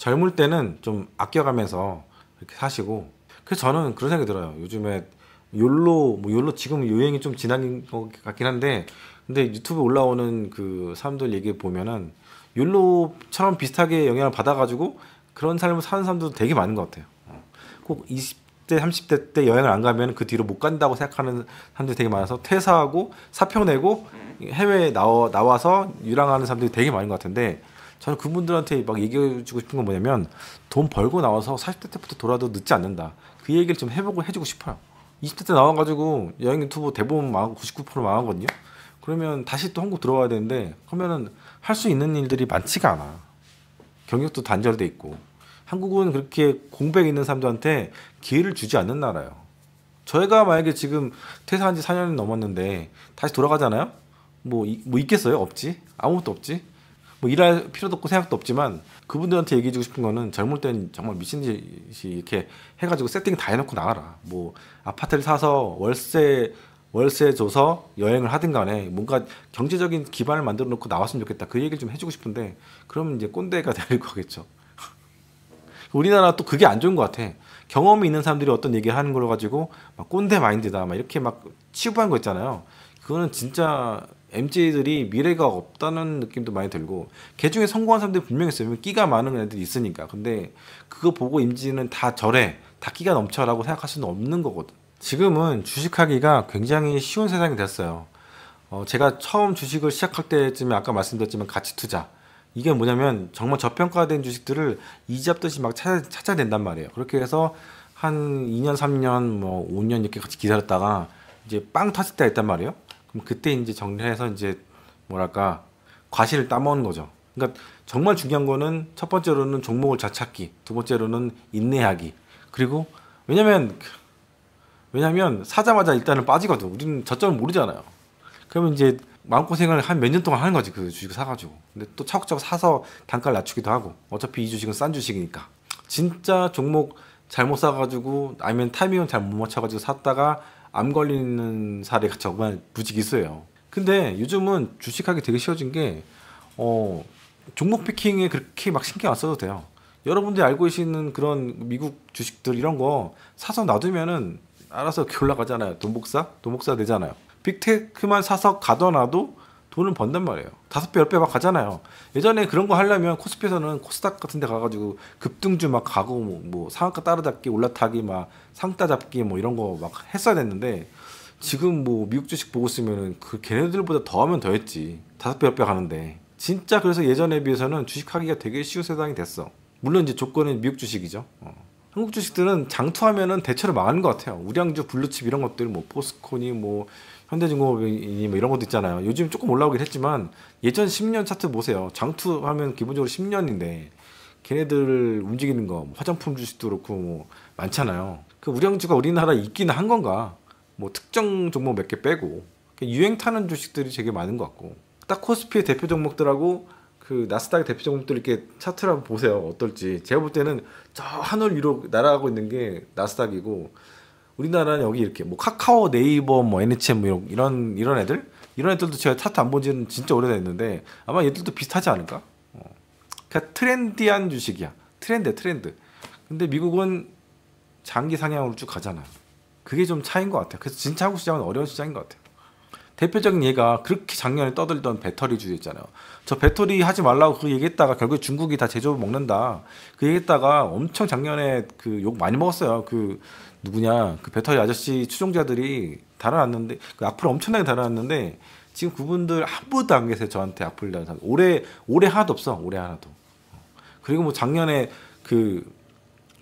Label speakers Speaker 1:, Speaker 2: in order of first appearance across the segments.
Speaker 1: 젊을 때는 좀 아껴가면서 이렇게 사시고 그래서 저는 그런 생각이 들어요. 요즘에 욜로 뭐 욜로 지금 유행이 좀 지난 것 같긴 한데 근데 유튜브 올라오는 그 사람들 얘기 보면은 욜로처럼 비슷하게 영향을 받아가지고 그런 삶을 사는 사람도 되게 많은 것 같아요. 어. 꼭 20대 30대 때 여행을 안 가면 그 뒤로 못 간다고 생각하는 사람들이 되게 많아서 퇴사하고 사표 내고 해외에 나와 나와서 유랑하는 사람들이 되게 많은 것 같은데 저는 그분들한테 막 얘기해주고 싶은 건 뭐냐면 돈 벌고 나와서 40대 때부터 돌아도 늦지 않는다. 그 얘기를 좀 해보고 해주고 싶어요. 20대 때 나와가지고 여행 유튜브 대부분 망하고 99% 망하거든요. 그러면 다시 또 한국 들어와야 되는데 그러면은 할 수 있는 일들이 많지가 않아. 경력도 단절돼 있고 한국은 그렇게 공백 있는 사람들한테 기회를 주지 않는 나라예요. 저희가 만약에 지금 퇴사한 지 4년이 넘었는데 다시 돌아가잖아요. 뭐, 뭐 있겠어요? 없지? 아무것도 없지? 뭐 일할 필요도 없고 생각도 없지만 그분들한테 얘기해주고 싶은 거는 젊을 땐 정말 미친 듯이 이렇게 해가지고 세팅 다 해놓고 나가라. 뭐 아파트를 사서 월세 월세 줘서 여행을 하든 간에 뭔가 경제적인 기반을 만들어 놓고 나왔으면 좋겠다. 그 얘기를 좀 해주고 싶은데 그러면 이제 꼰대가 될 거겠죠. 우리나라 또 그게 안 좋은 것 같아. 경험이 있는 사람들이 어떤 얘기를 하는 걸 가지고 막 꼰대 마인드다 막 이렇게 막 취급한 거 있잖아요. 그거는 진짜 m j 들이 미래가 없다는 느낌도 많이 들고 개 중에 성공한 사람들이 분명히 있어요. 끼가 많은 애들이 있으니까. 근데 그거 보고 임지는 다 저래, 다 끼가 넘쳐라고 생각할 수는 없는 거거든. 지금은 주식하기가 굉장히 쉬운 세상이 됐어요. 어, 제가 처음 주식을 시작할 때쯤에 아까 말씀드렸지만 가치 투자. 이게 뭐냐면 정말 저평가된 주식들을 이잡듯이 막 찾아, 찾아야 단 말이에요. 그렇게 해서 한 2년, 3년, 뭐 5년 이렇게 같이 기다렸다가 이제 빵 터질 때가 있단 말이에요. 그럼 그때 이제 정리해서 이제 뭐랄까 과실을 따먹는 거죠. 그러니까 정말 중요한 거는 첫 번째로는 종목을 잘 찾기, 두 번째로는 인내하기. 그리고 왜냐면 왜냐면 사자마자 일단은 빠지거든. 우리는 저점을 모르잖아요. 그러면 이제 마음고생을 한 몇 년 동안 하는 거지 그 주식 을 사가지고. 근데 또 차곡차곡 사서 단가를 낮추기도 하고. 어차피 이 주식은 싼 주식이니까. 진짜 종목 잘못 사가지고 아니면 타이밍을 잘 못 맞춰가지고 샀다가 암 걸리는 사례가 정말 부지기수예요 근데 요즘은 주식하기 되게 쉬워진 게 어, 종목 피킹에 그렇게 막 신경 안 써도 돼요. 여러분들이 알고 계시는 그런 미국 주식들 이런 거 사서 놔두면은 알아서 올라가잖아요. 돈복사? 돈복사 되잖아요. 빅테크만 사서 가둬놔도 돈을 번단 말이에요. 다섯 배, 열 배 막 가잖아요. 예전에 그런 거 하려면 코스피에서는 코스닥 같은 데 가가지고 급등주 막 가고 뭐, 뭐 상한가 따라잡기, 올라타기 막 상따 잡기 뭐 이런 거 막 했어야 됐는데 지금 뭐 미국 주식 보고 있으면은 그 걔네들보다 더 하면 더 했지. 다섯 배, 열 배 가는데. 진짜 그래서 예전에 비해서는 주식하기가 되게 쉬운 세상이 됐어. 물론 이제 조건은 미국 주식이죠. 어. 한국 주식들은 장투하면은 대체로 망하는 것 같아요. 우량주, 블루칩 이런 것들, 뭐 포스코니, 뭐 현대중공업이 뭐 이런 것도 있잖아요. 요즘 조금 올라오긴 했지만 예전 10년 차트 보세요. 장투 하면 기본적으로 10년인데 걔네들 움직이는 거 뭐 화장품 주식도 그렇고 뭐 많잖아요. 그 우량주가 우리나라에 있기는 한 건가? 뭐 특정 종목 몇 개 빼고 그러니까 유행 타는 주식들이 되게 많은 것 같고 딱 코스피의 대표 종목들하고 그 나스닥의 대표 종목들 이렇게 차트를 한번 보세요 어떨지 제가 볼 때는 저 하늘 위로 날아가고 있는 게 나스닥이고 우리나라는 여기 이렇게 뭐 카카오, 네이버, 뭐 NHM 뭐 이런 이런 애들 이런 애들도 제가 차트 안 본지는 진짜 오래됐는데 아마 얘들도 비슷하지 않을까? 어. 그러 그러니까 트렌디한 주식이야. 트렌드, 트렌드. 근데 미국은 장기 상향으로 쭉 가잖아. 그게 좀 차인 것 같아요. 그래서 진짜 한국 시장은 어려운 시장인 것 같아요. 대표적인 예가 그렇게 작년에 떠들던 배터리 주제 있잖아요. 저 배터리 하지 말라고 그 얘기했다가 결국 중국이 다 제조 업 먹는다. 그 얘기했다가 엄청 작년에 그 욕 많이 먹었어요. 그 누구냐 그 배터리 아저씨 추종자들이 달아났는데 그 악플 엄청나게 달아났는데 지금 그분들 한 분도 안 계세요 저한테 악플 달아서 올해 올해 하나도 없어 올해 하나도 그리고 뭐 작년에 그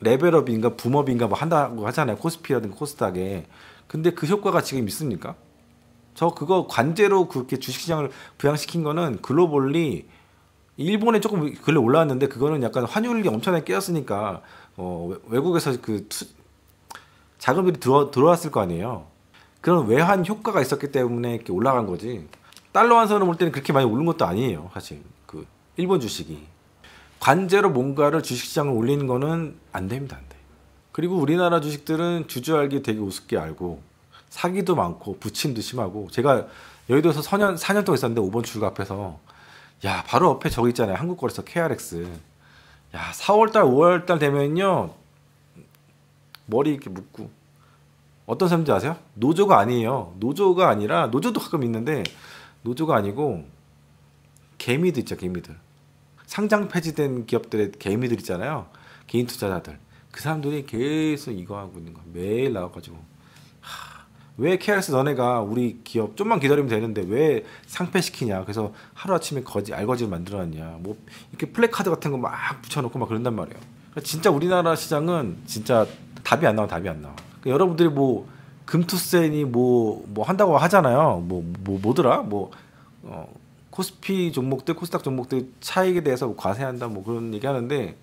Speaker 1: 레벨업인가 붐업인가 뭐 한다고 하잖아요 코스피라든가 코스닥에 근데 그 효과가 지금 있습니까? 저 그거 관제로 그렇게 주식시장을 부양시킨 거는 글로벌리 일본에 조금 근래 올라왔는데 그거는 약간 환율이 엄청나게 깨었으니까 어, 외국에서 그 투, 자금이 들어, 들어왔을 거 아니에요. 그런 외환 효과가 있었기 때문에 이렇게 올라간 거지. 달러 환선을 올 때는 그렇게 많이 오른 것도 아니에요. 사실 그 일본 주식이 관제로 뭔가를 주식시장을 올리는 거는 안 됩니다. 안 돼. 그리고 우리나라 주식들은 주주알기 되게 우습게 알고 사기도 많고 부침도 심하고 제가 여의도에서 4년, 4년 동안 있었는데 5번 출구 앞에서 야 바로 옆에 저기 있잖아요 한국 거래소 KRX 야 4월달 5월달 되면요 머리 이렇게 묶고 어떤 사람인지 아세요? 노조가 아니에요. 노조가 아니라 노조도 가끔 있는데 노조가 아니고 개미들 있죠 개미들 상장 폐지된 기업들의 개미들 있잖아요 개인 투자자들 그 사람들이 계속 이거 하고 있는 거야 매일 나와가지고 왜 KRS 너네가 우리 기업 좀만 기다리면 되는데 왜 상폐시키냐 그래서 하루아침에 거지 알거지를 만들어놨냐 뭐 이렇게 플래카드 같은 거 막 붙여놓고 막 그런단 말이에요 그러니까 진짜 우리나라 시장은 진짜 답이 안 나와 답이 안 나와. 그러니까 여러분들이 뭐 금투센이 뭐뭐 뭐 한다고 하잖아요. 뭐 뭐 뭐, 뭐 더라뭐 어, 코스피 종목들 코스닥 종목들 차익에 대해서 뭐 과세한다 뭐 그런 얘기 하는데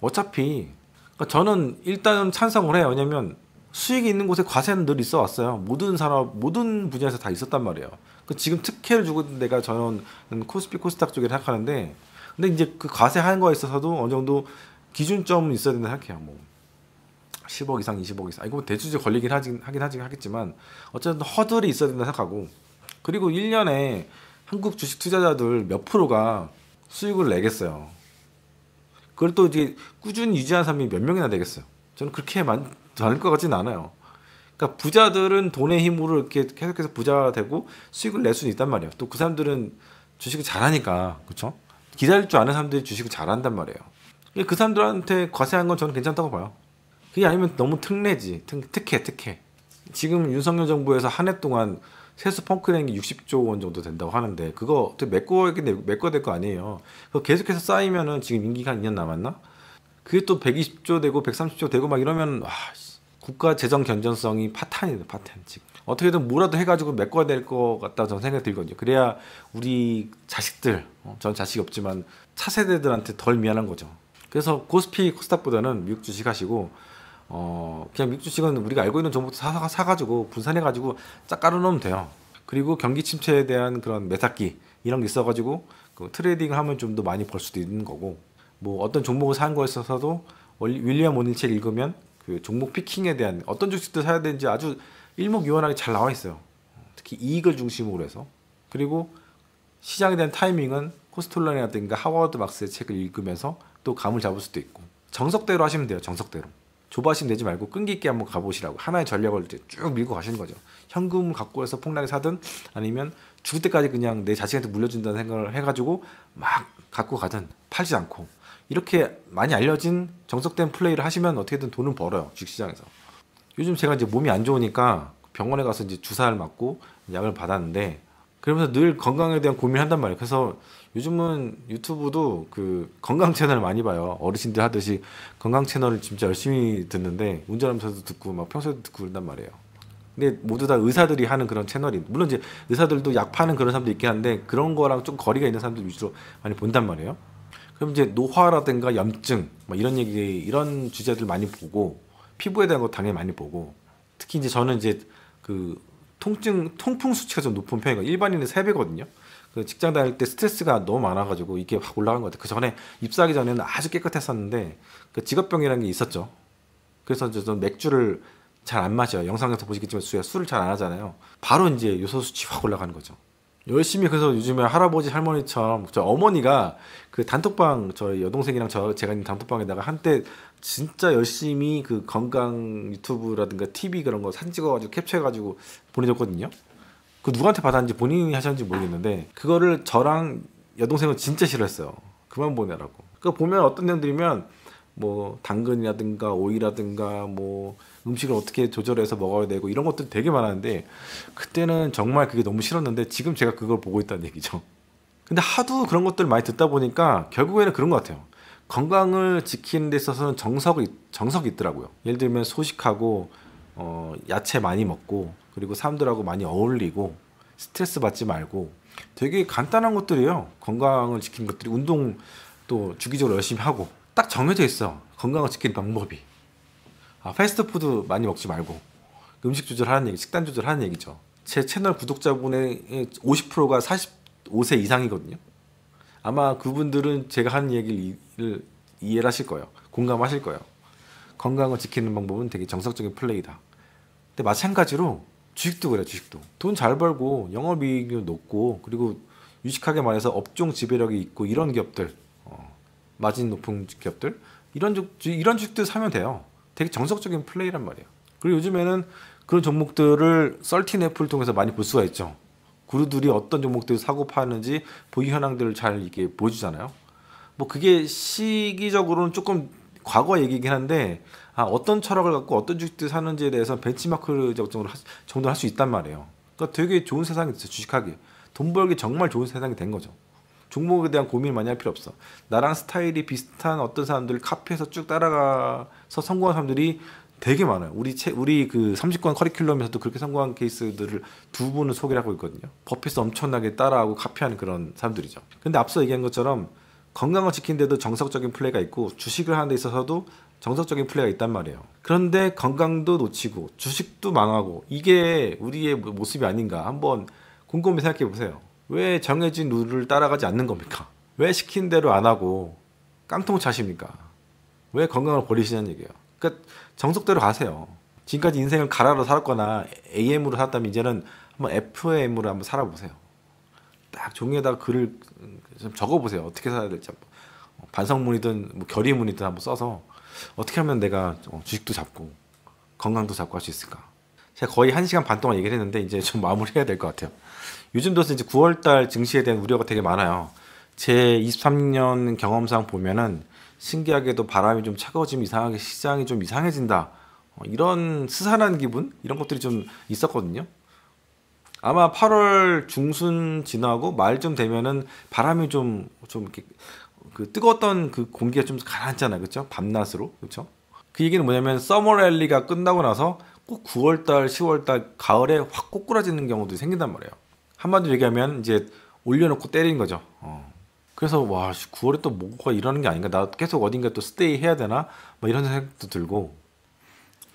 Speaker 1: 어차피 그러니까 저는 일단은 찬성을 해요. 왜냐면 수익이 있는 곳에 과세는 늘 있어 왔어요. 모든 산업, 모든 분야에서 다 있었단 말이에요. 그 지금 특혜를 주고 있는 데가 저는 코스피, 코스닥 쪽에 생각하는데, 근데 이제 그 과세하는 거에 있어서도 어느 정도 기준점은 있어야 된다 생각해요. 뭐 10억 이상, 20억 이상. 아, 이거 뭐 대주주 걸리긴 하긴, 하긴 하긴 하겠지만 어쨌든 허들이 있어야 된다 생각하고 그리고 1년에 한국 주식 투자자들 몇 프로가 수익을 내겠어요. 그걸 또 이제 꾸준히 유지하는 사람이 몇 명이나 되겠어요. 저는 그렇게 많, 을것같진 않아요. 그러니까 부자들은 돈의 힘으로 이렇게 계속해서 부자가 되고 수익을 낼 수는 있단 말이에요. 또 그 사람들은 주식을 잘하니까 그렇죠? 기다릴 줄 아는 사람들이 주식을 잘한단 말이에요. 그 사람들한테 과세한 건 저는 괜찮다고 봐요. 그게 아니면 너무 특례지. 특, 특혜, 특혜. 지금 윤석열 정부에서 한 해 동안 세수 펑크낸게 60조 원 정도 된다고 하는데 그거 어떻게 메꿔야될 거 아니에요. 그거 계속해서 쌓이면은 지금 임기가 2년 남았나? 그게 또 120조 되고 130조 되고 막 이러면 와 국가 재정 견전성이 파탄이다 파탄 지금 어떻게든 뭐라도 해가지고 메꿔야 될것 같다 저는 생각이 들거든요. 그래야 우리 자식들 어, 전자식 없지만 차세대들한테 덜 미안한 거죠. 그래서 고스피 코스닥보다는 미국 주식 하시고 어 그냥 맥주 시간 우리가 알고 있는 정보부터 사, 사, 가지고 분산해가지고 쫙 깔아놓으면 돼요. 그리고 경기 침체에 대한 그런 매사기 이런 게 있어가지고 그 트레이딩 하면 좀 더 많이 벌 수도 있는 거고 뭐 어떤 종목을 사는 거에 있어서도 윌리엄 오닐 책 읽으면 그 종목 피킹에 대한 어떤 주식도 사야 되는지 아주 일목요연하게 잘 나와 있어요. 특히 이익을 중심으로 해서 그리고 시장에 대한 타이밍은 코스톨란이라든가 하워드 막스의 책을 읽으면서 또 감을 잡을 수도 있고 정석대로 하시면 돼요. 정석대로. 조바심 내지 말고 끈기 있게 한번 가보시라고 하나의 전략을 이제 쭉 밀고 가시는 거죠. 현금 갖고 해서 폭락에 사든 아니면 죽을 때까지 그냥 내자신한테 물려준다는 생각을 해가지고 막 갖고 가든 팔지 않고 이렇게 많이 알려진 정석된 플레이를 하시면 어떻게든 돈을 벌어요 주식시장에서. 요즘 제가 이제 몸이 안 좋으니까 병원에 가서 이제 주사를 맞고 약을 받았는데 그러면서 늘 건강에 대한 고민을 한단 말이에요. 그래서 요즘은 유튜브도 그 건강 채널 많이 봐요. 어르신들 하듯이 건강 채널을 진짜 열심히 듣는데 운전하면서도 듣고 막 평소에도 듣고 그런단 말이에요. 근데 모두 다 의사들이 하는 그런 채널이 물론 이제 의사들도 약 파는 그런 사람도 있긴 한데 그런 거랑 좀 거리가 있는 사람들 위주로 많이 본단 말이에요. 그럼 이제 노화라든가 염증 막 뭐 이런 얘기 이런 주제들 많이 보고 피부에 대한 거 당연히 많이 보고 특히 이제 저는 이제 그 통증 통풍 수치가 좀 높은 편이고 일반인은 3배거든요. 그 직장 다닐 때 스트레스가 너무 많아가지고 이게 확 올라간 것 같아요. 그 전에 입사하기 전에는 아주 깨끗했었는데 그 직업병이라는 게 있었죠. 그래서 저는 맥주를 잘 안 마셔요. 영상에서 보시겠지만 술을 잘 안 하잖아요. 바로 이제 요소 수치 확 올라가는 거죠. 열심히 그래서 요즘에 할아버지 할머니처럼 저 어머니가 그 단톡방 저희 여동생이랑 저 제가 있는 단톡방에다가 한때 진짜 열심히 그 건강 유튜브라든가 TV 그런 거 사진 찍어가지고 캡처해가지고 보내줬거든요. 그 누구한테 받았는지 본인이 하셨는지 모르겠는데 그거를 저랑 여동생은 진짜 싫어했어요. 그만 보내라고. 그 보면 어떤 내용들이면 뭐 당근이라든가 오이라든가 뭐 음식을 어떻게 조절해서 먹어야 되고 이런 것들 되게 많았는데 그때는 정말 그게 너무 싫었는데 지금 제가 그걸 보고 있다는 얘기죠. 근데 하도 그런 것들 많이 듣다 보니까 결국에는 그런 것 같아요. 건강을 지키는 데 있어서는 정석이 정석이 있더라고요. 예를 들면 소식하고 어, 야채 많이 먹고 그리고 사람들하고 많이 어울리고 스트레스 받지 말고 되게 간단한 것들이에요. 건강을 지키는 것들이 운동 도 주기적으로 열심히 하고 딱 정해져 있어. 건강을 지키는 방법이. 아, 패스트푸드 많이 먹지 말고 음식 조절하는 얘기, 식단 조절하는 얘기죠. 제 채널 구독자분의 50%가 45세 이상이거든요. 아마 그분들은 제가 하는 얘기를 이해를 하실 거예요. 공감하실 거예요. 건강을 지키는 방법은 되게 정석적인 플레이다. 근데 마찬가지로 주식도 그래, 주식도. 돈 잘 벌고 영업이익률 높고 그리고 유식하게 말해서 업종 지배력이 있고 이런 기업들 마진 높은 기업들 이런 주 이런 주식들 사면 돼요. 되게 정석적인 플레이란 말이에요. 그리고 요즘에는 그런 종목들을 썰틴 애플을 통해서 많이 볼 수가 있죠. 그루들이 어떤 종목들을 사고 파는지 보유 현황들을 잘 이렇게 보여주잖아요. 뭐 그게 시기적으로는 조금 과거 얘기긴 한데 아, 어떤 철학을 갖고 어떤 주식들 사는지에 대해서 벤치마크 정도 정도 할수 있단 말이에요. 그러니까 되게 좋은 세상이 됐어 요 주식하기. 돈 벌기 정말 좋은 세상이 된 거죠. 종목에 대한 고민을 많이 할 필요 없어. 나랑 스타일이 비슷한 어떤 사람들 카피해서 쭉 따라가서 성공한 사람들이 되게 많아요. 우리 채, 우리 그 30권 커리큘럼에서도 그렇게 성공한 케이스들을 두 분을 소개를 하고 있거든요. 버핏 엄청나게 따라하고 카피하는 그런 사람들이죠. 근데 앞서 얘기한 것처럼 건강을 지킨데도 정석적인 플레이가 있고 주식을 하는 데 있어서도 정석적인 플레이가 있단 말이에요. 그런데 건강도 놓치고 주식도 망하고 이게 우리의 모습이 아닌가 한번 곰곰이 생각해 보세요. 왜 정해진 룰을 따라가지 않는 겁니까? 왜 시킨 대로 안 하고 깡통 차십니까? 왜 건강을 버리시냐는 얘기예요. 그러니까 정석대로 가세요. 지금까지 인생을 가라로 살았거나 AM으로 살았다면 이제는 한번 FM으로 한번 살아보세요. 딱 종이에다가 글을 좀 적어보세요. 어떻게 살아야 될지 한번. 어, 반성문이든 뭐 결의문이든 한번 써서 어떻게 하면 내가 어, 주식도 잡고 건강도 잡고 할 수 있을까. 제가 거의 1시간 반 동안 얘기를 했는데 이제 좀 마무리해야 될 것 같아요. 요즘 들어서 이제 9월달 증시에 대한 우려가 되게 많아요. 제 23년 경험상 보면은 신기하게도 바람이 좀 차가워지면 이상하게 시장이 좀 이상해진다. 어, 이런 스산한 기분 이런 것들이 좀 있었거든요. 아마 8월 중순 지나고 말쯤 되면은 바람이 좀좀 좀 이렇게 그 뜨거웠던 그 공기가 좀 가라앉잖아요, 그렇죠? 밤낮으로, 그렇죠? 그 얘기는 뭐냐면 서머 랠리가 끝나고 나서 꼭 9월달, 10월달 가을에 확 꼬꾸라지는 경우도 생긴단 말이에요. 한마디로 얘기하면 이제 올려놓고 때린 거죠. 어. 그래서 와 9월에 또 뭐가 이러는게 아닌가 나 계속 어딘가 또 스테이 해야 되나 막 이런 생각도 들고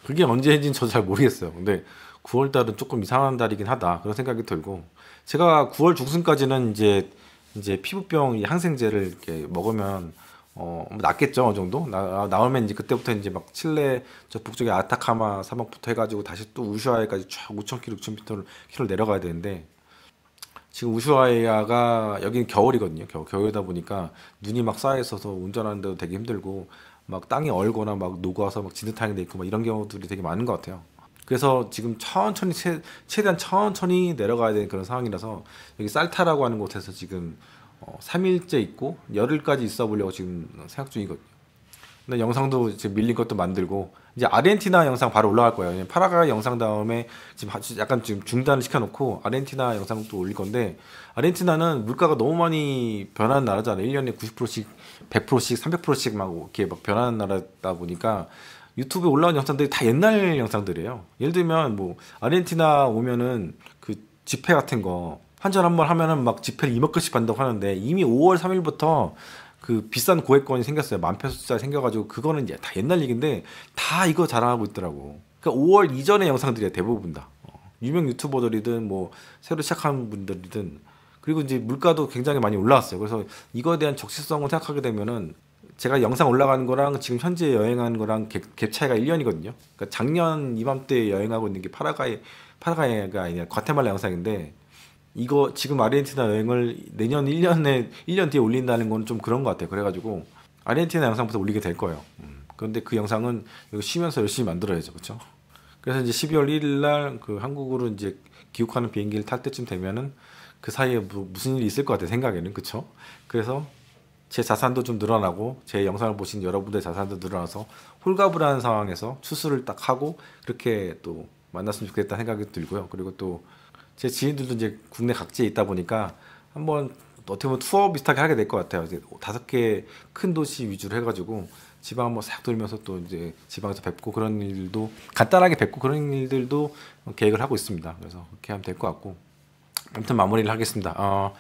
Speaker 1: 그게 언제인지는 저잘 모르겠어요. 근데 9월 달은 조금 이상한 달이긴 하다 그런 생각이 들고 제가 9월 중순까지는 이제 이제 피부병 항생제를 이렇게 먹으면 어 낫겠죠 어느 정도 나, 나오면 이제 그때부터 이제 막 칠레 저 북쪽의 아타카마 사막부터 해가지고 다시 또 우슈아에까지 쫙 5,000km, 6,000km를 내려가야 되는데 지금 우슈아이아가 여기는 겨울이거든요. 겨울, 겨울이다 보니까 눈이 막 쌓여 있어서 운전하는데도 되게 힘들고 막 땅이 얼거나 막 녹아서 막 진흙탕이 돼 있고 막 이런 경우들이 되게 많은 것 같아요. 그래서 지금 천천히 최, 최대한 천천히 내려가야 되는 그런 상황이라서 여기 쌀타라고 하는 곳에서 지금 어, 3일째 있고 열흘까지 있어 보려고 지금 생각 중이거든요. 근데 영상도 지금 밀린 것도 만들고 이제 아르헨티나 영상 바로 올라갈 거예요. 파라가 영상 다음에 지금 약간 지금 중단을 시켜놓고 아르헨티나 영상도 올릴 건데 아르헨티나는 물가가 너무 많이 변하는 나라잖아요. 1년에 90%씩, 100%씩, 300%씩 막 이렇게 막 변하는 나라다 보니까 유튜브에 올라온 영상들이 다 옛날 영상들이에요. 예를 들면 뭐 아르헨티나 오면은 그 집회 같은 거 한잔 한번 하면은 막 집회를 2만 건씩 받는다고 하는데 이미 5월 3일부터 그 비싼 고액권이 생겼어요. 만표수짜 생겨가지고 그거는 이제 다 옛날 얘기인데 다 이거 자랑하고 있더라고. 그러니까 5월 이전의 영상들이야 대부분 다. 어. 유명 유튜버들이든 뭐 새로 시작한 분들이든 그리고 이제 물가도 굉장히 많이 올라왔어요. 그래서 이거에 대한 적시성을 생각하게 되면은 제가 영상 올라가는 거랑 지금 현재 여행하는 거랑 갭, 갭 차이가 1년이거든요. 그러니까 작년 이맘때 여행하고 있는 게 파라가이 파라가이가 아니라 과테말라 영상인데 이거 지금 아르헨티나 여행을 내년 1년에 1년 뒤에 올린다는 건 좀 그런 것 같아요. 그래가지고 아르헨티나 영상부터 올리게 될 거예요. 음. 그런데 그 영상은 여기 쉬면서 열심히 만들어야죠, 그렇죠? 그래서 이제 12월 1일 날 그 한국으로 이제 귀국하는 비행기를 탈 때쯤 되면은 그 사이에 뭐 무슨 일이 있을 것 같아요, 생각에는, 그렇죠? 그래서 제 자산도 좀 늘어나고 제 영상을 보신 여러분들의 자산도 늘어나서 홀가분한 상황에서 추수를딱 하고 그렇게 또 만났으면 좋겠다 생각이 들고요. 그리고 또제 지인들도 이제 국내 각지에 있다 보니까 한번 어떻게 보면 투어 비슷하게 하게 될 것 같아요. 이제 다섯 개 큰 도시 위주로 해가지고 지방 한번 싹 돌면서 또 이제 지방에서 뵙고 그런 일도 들 간단하게 뵙고 그런 일들도 계획을 하고 있습니다. 그래서 그렇게 하면 될 것 같고 아무튼 마무리를 하겠습니다. 어,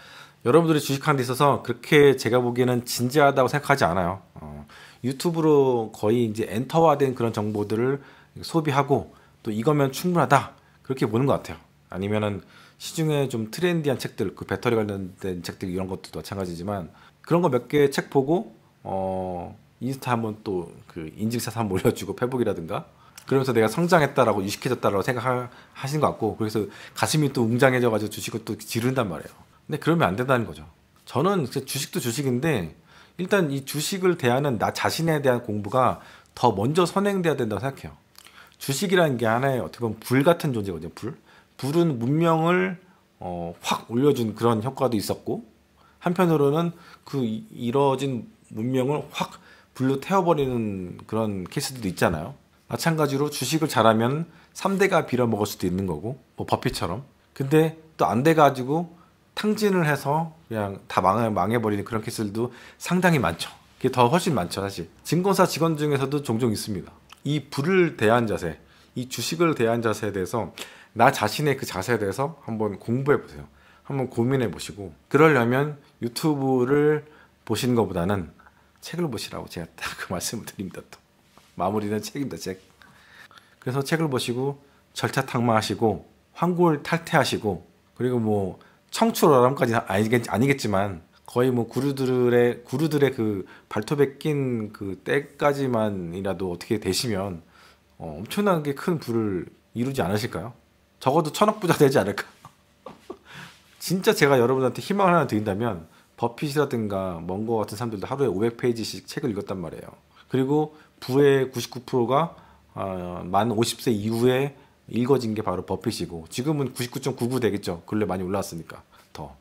Speaker 1: 여러분들이 주식하는 데 있어서 그렇게 제가 보기에는 진지하다고 생각하지 않아요. 어, 유튜브로 거의 이제 엔터화된 그런 정보들을 소비하고 또 이거면 충분하다 그렇게 보는 것 같아요. 아니면은 시중에 좀 트렌디한 책들 그 배터리 관련된 책들 이런 것도 마찬가지지만 그런 거 몇 개 책 보고 어 인스타 한번 또 그 인증샷 한번 올려주고 페북이라든가 그러면서 내가 성장했다라고 유식해졌다라고 생각하신 것 같고 그래서 가슴이 또 웅장해져가지고 주식을 또 지른단 말이에요. 근데 그러면 안 된다는 거죠. 저는 주식도 주식인데 일단 이 주식을 대하는 나 자신에 대한 공부가 더 먼저 선행돼야 된다고 생각해요. 주식이라는 게 하나의 어떻게 보면 불 같은 존재거든요. 불. 불은 문명을 어, 확 올려준 그런 효과도 있었고 한편으로는 그 이뤄진 문명을 확 불로 태워버리는 그런 케이스도 있잖아요. 마찬가지로 주식을 잘하면 3대가 빌어먹을 수도 있는 거고 뭐 버핏처럼 근데 또 안 돼가지고 탕진을 해서 그냥 다 망해, 망해버리는 그런 케이스도 상당히 많죠. 그게 더 훨씬 많죠 사실. 증권사 직원 중에서도 종종 있습니다. 이 불을 대한 자세, 이 주식을 대한 자세에 대해서 나 자신의 그 자세에 대해서 한번 공부해 보세요. 한번 고민해 보시고 그러려면 유튜브를 보시는 것보다는 책을 보시라고 제가 딱 그 말씀을 드립니다. 또 마무리는 책입니다. 책. 그래서 책을 보시고 절차탕마하시고 황골 탈퇴하시고 그리고 뭐 청출어람까지 아니겠, 아니겠지만 거의 뭐 구루들의 구루들의 그 발톱에 낀 그 때까지만이라도 어떻게 되시면 어, 엄청나게 큰 부를 이루지 않으실까요? 적어도 천억 부자 되지 않을까. 진짜 제가 여러분한테 희망을 하나 드린다면 버핏이라든가 먼거 같은 사람들도 하루에 500페이지씩 책을 읽었단 말이에요. 그리고 부의 99%가 어, 만 50세 이후에 읽어진 게 바로 버핏이고 지금은 99.99 되겠죠. 근래 많이 올라왔으니까 더.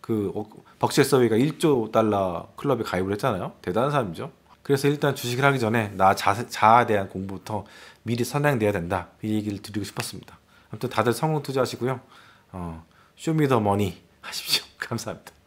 Speaker 1: 그 벅셀 서웨가 1조 달러 클럽에 가입을 했잖아요. 대단한 사람이죠. 그래서 일단 주식을 하기 전에 나 자, 자아에 대한 공부부터 미리 선행돼야 된다. 이 얘기를 드리고 싶었습니다. 아무튼 다들 성공 투자하시고요. 어, 쇼미더머니 하십시오. 감사합니다.